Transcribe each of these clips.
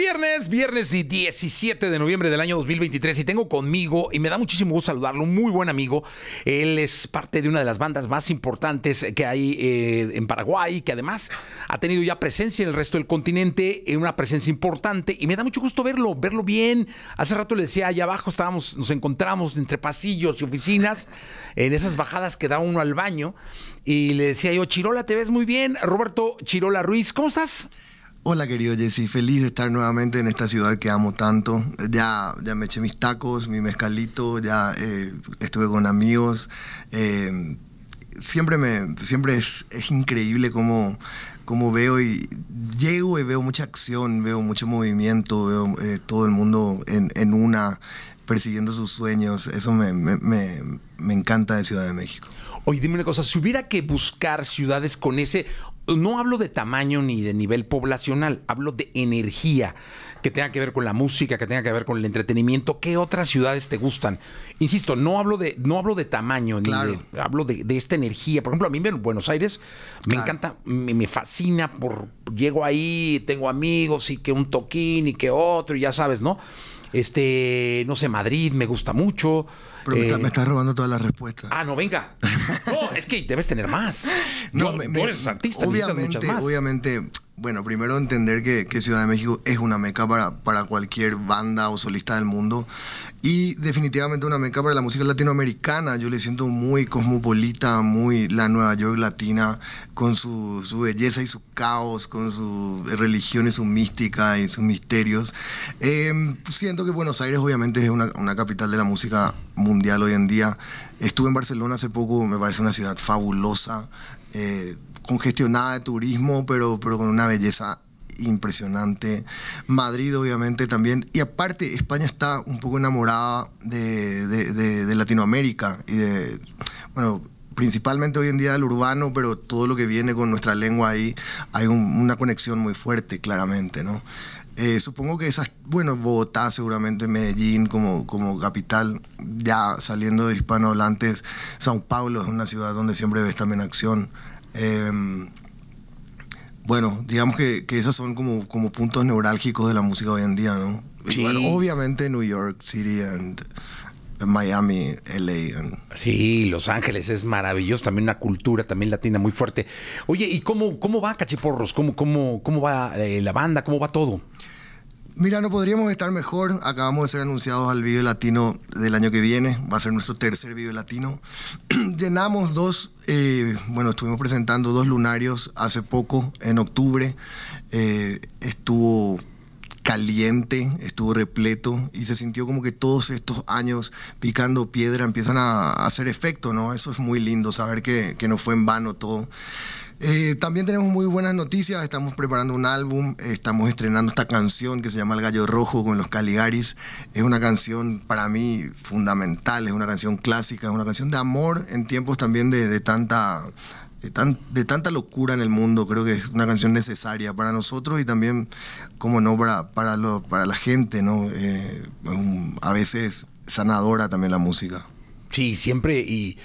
viernes, viernes 17 de noviembre del año 2023 y tengo conmigo, y me da muchísimo gusto saludarlo, un muy buen amigo. Él es parte de una de las bandas más importantes que hay eh, en Paraguay, que además ha tenido ya presencia en el resto del continente, en eh, una presencia importante, y me da mucho gusto verlo, verlo bien. Hace rato le decía, allá abajo estábamos, nos encontramos entre pasillos y oficinas, en esas bajadas que da uno al baño, y le decía yo, Chirola, te ves muy bien. Roberto Chirola Ruiz, ¿cómo estás? Hola querido Jesse, feliz de estar nuevamente en esta ciudad que amo tanto. Ya, ya me eché mis tacos, mi mezcalito, ya eh, estuve con amigos. Eh, siempre me, siempre es, increíble cómo, cómo veo y llego y veo mucha acción, veo mucho movimiento, veo eh, todo el mundo en, una, persiguiendo sus sueños. Eso me, me, me, me encanta de Ciudad de México. Oye, dime una cosa, si hubiera que buscar ciudades con ese, no hablo de tamaño ni de nivel poblacional, hablo de energía que tenga que ver con la música, que tenga que ver con el entretenimiento, ¿qué otras ciudades te gustan? Insisto, no hablo de, no hablo de tamaño, ni de, hablo de, esta energía. Por ejemplo, a mí en Buenos Aires me encanta, me, fascina por llego ahí, tengo amigos y que un toquín y que otro, y ya sabes, ¿no? Este, no sé, Madrid me gusta mucho. Pero me, está, eh, robando todas las respuestas. Ah, no, venga. es que debes tener más. No, me, obviamente, obviamente bueno, primero entender que, Ciudad de México es una meca para, para cualquier banda o solista del mundo y definitivamente una meca para la música latinoamericana. Yo le siento muy cosmopolita, muy la Nueva York latina, con su, su belleza y su caos, con su religión y su mística y sus misterios. Em, siento que Buenos Aires obviamente es una, una capital de la música mundial hoy en día. Estuve en Barcelona hace poco, me parece una ciudad fabulosa. Eh, congestionada de turismo, pero, pero con una belleza impresionante. Madrid, obviamente, también. Y aparte, España está un poco enamorada de, de, Latinoamérica y de. Bueno. Principalmente hoy en día del urbano, pero todo lo que viene con nuestra lengua ahí, hay una conexión muy fuerte, claramente, ¿no? Eh, supongo que esas, bueno, Bogotá seguramente, Medellín como, como capital, ya saliendo de hispanohablantes, Sao Paulo es una ciudad donde siempre ves también acción, Em, bueno, digamos que, esos son como, puntos neurálgicos de la música hoy en día, ¿no? obviamente New York City and Miami, LA. And... Sí, Los Ángeles es maravilloso, también una cultura también latina muy fuerte. Oye, ¿y cómo, cómo va Cachiporros? ¿Cómo, cómo, cómo va eh, la banda? ¿Cómo va todo? Mira, no podríamos estar mejor. Acabamos de ser anunciados al vídeo Latino del año que viene. Va a ser nuestro tercer vídeo Latino. Llenamos dos, eh, bueno, estuvimos presentando dos lunarios hace poco, en octubre. Eh, estuvo caliente, estuvo repleto y se sintió como que todos estos años picando piedra empiezan a, hacer efecto, ¿no? Eso es muy lindo, saber que, que no fue en vano todo. Eh, también tenemos muy buenas noticias, estamos preparando un álbum, estamos estrenando esta canción que se llama El Gallo Rojo con los Caligaris. Es una canción para mí fundamental, es una canción clásica, es una canción de amor en tiempos también de, tanta de, tanta locura en el mundo, creo que es una canción necesaria para nosotros y también, como no, para, la gente, ¿no? Eh, a veces sanadora también la música. Sí, siempre y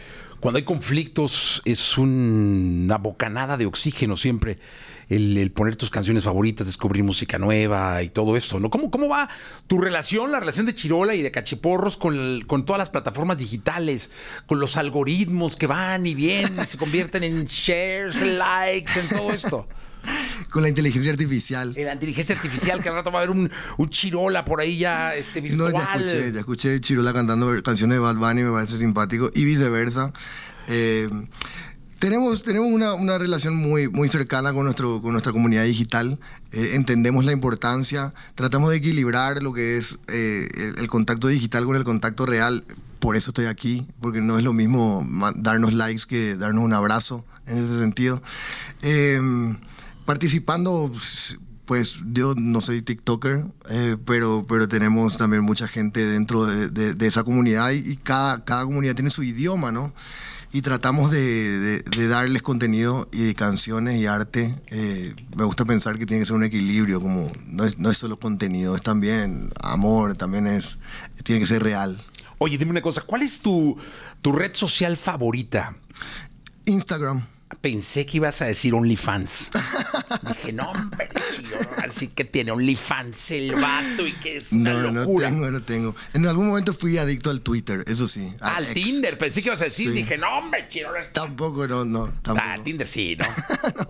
cuando hay conflictos es una bocanada de oxígeno siempre el, poner tus canciones favoritas, descubrir música nueva y todo esto, ¿no? ¿Cómo, cómo va tu relación, la relación de Chirola y de Cachiporros con, con todas las plataformas digitales, con los algoritmos que van y vienen y se convierten en shares, likes, en todo esto? con la inteligencia artificial. Eh, la inteligencia artificial, que al rato va a haber un, chirola por ahí ya este, virtual. No, ya escuché, ya escuché chirola cantando canciones de Bad Bunny, me parece simpático, y viceversa. Eh, tenemos, tenemos una, relación muy, muy cercana con, nuestro, nuestra comunidad digital. Eh, entendemos la importancia, tratamos de equilibrar lo que es el, contacto digital con el contacto real. Por eso estoy aquí, porque no es lo mismo darnos likes que darnos un abrazo en ese sentido. Eh, participando, pues yo no soy TikToker, eh, pero, pero tenemos también mucha gente dentro de, esa comunidad y, cada, comunidad tiene su idioma, ¿no? Y tratamos de, darles contenido y canciones y arte. Eh, me gusta pensar que tiene que ser un equilibrio, como no es, solo contenido, es también amor, también es, tiene que ser real. Oye, dime una cosa, ¿cuál es tu, tu red social favorita? Instagram pensé que ibas a decir OnlyFans. Dije, no, hombre, chido. así que tiene OnlyFans el vato y que es una no, locura. No tengo, no tengo. En algún momento fui adicto al Twitter, eso sí. Al, Tinder, pensé que ibas a decir, dije, no, hombre, chido. Tampoco, no, no. Ah, tampoco. Ah, Tinder sí, ¿no?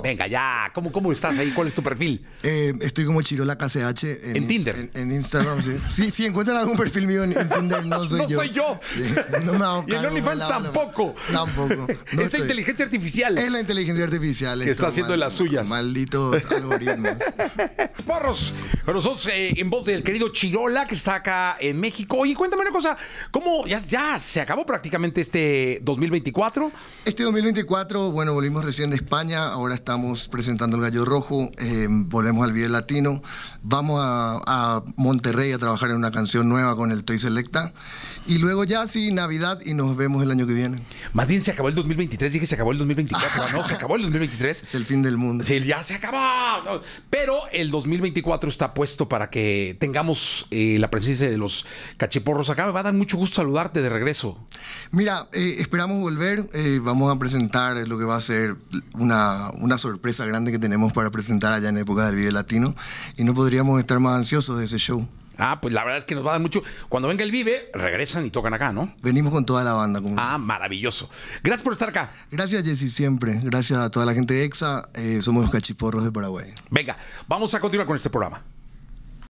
Venga, ya, ¿Cómo, ¿cómo estás ahí? ¿Cuál es tu perfil? Eh, estoy como Chirola KCH. En, Tinder? En, Instagram, sí. Sí, sí, encuentran algún perfil mío en, Tinder, no soy yo. No soy yo. no me Y en OnlyFans tampoco. Tampoco. Esta inteligencia artificial. Es la inteligencia artificial. Que está haciendo las suyas. Malditos algoritmos. Porros, pero nosotros eh, en voz del querido Chirola, que está acá en México. Oye, cuéntame una cosa, ¿cómo ya, se acabó prácticamente este 2024? Este 2024, bueno, volvimos recién de España, ahora estamos presentando el Gallo Rojo, eh, volvemos al Vive Latino, vamos a, Monterrey a trabajar en una canción nueva con el Toy Selecta, y luego ya sí, Navidad, y nos vemos el año que viene. Más bien se acabó el 2023, dije se acabó el 2024, no, se acabó el 2023. Es el fin del mundo. Sí, ya se acabó. Pero el 2024 está puesto para que tengamos eh, la presencia de los cachiporros acá. Me va a dar mucho gusto saludarte de regreso. Mira, eh, esperamos volver. Eh, vamos a presentar lo que va a ser una, una, sorpresa grande que tenemos para presentar allá en época del Vive Latino. Y no podríamos estar más ansiosos de ese show. Ah, pues la verdad es que nos va a dar mucho. Cuando venga el Vive, regresan y tocan acá, ¿no? Venimos con toda la banda. Ah, maravilloso. Gracias por estar acá. Gracias, Jessy, siempre. Gracias a toda la gente de EXA. somos los cachiporros de Paraguay. Venga, vamos a continuar con este programa.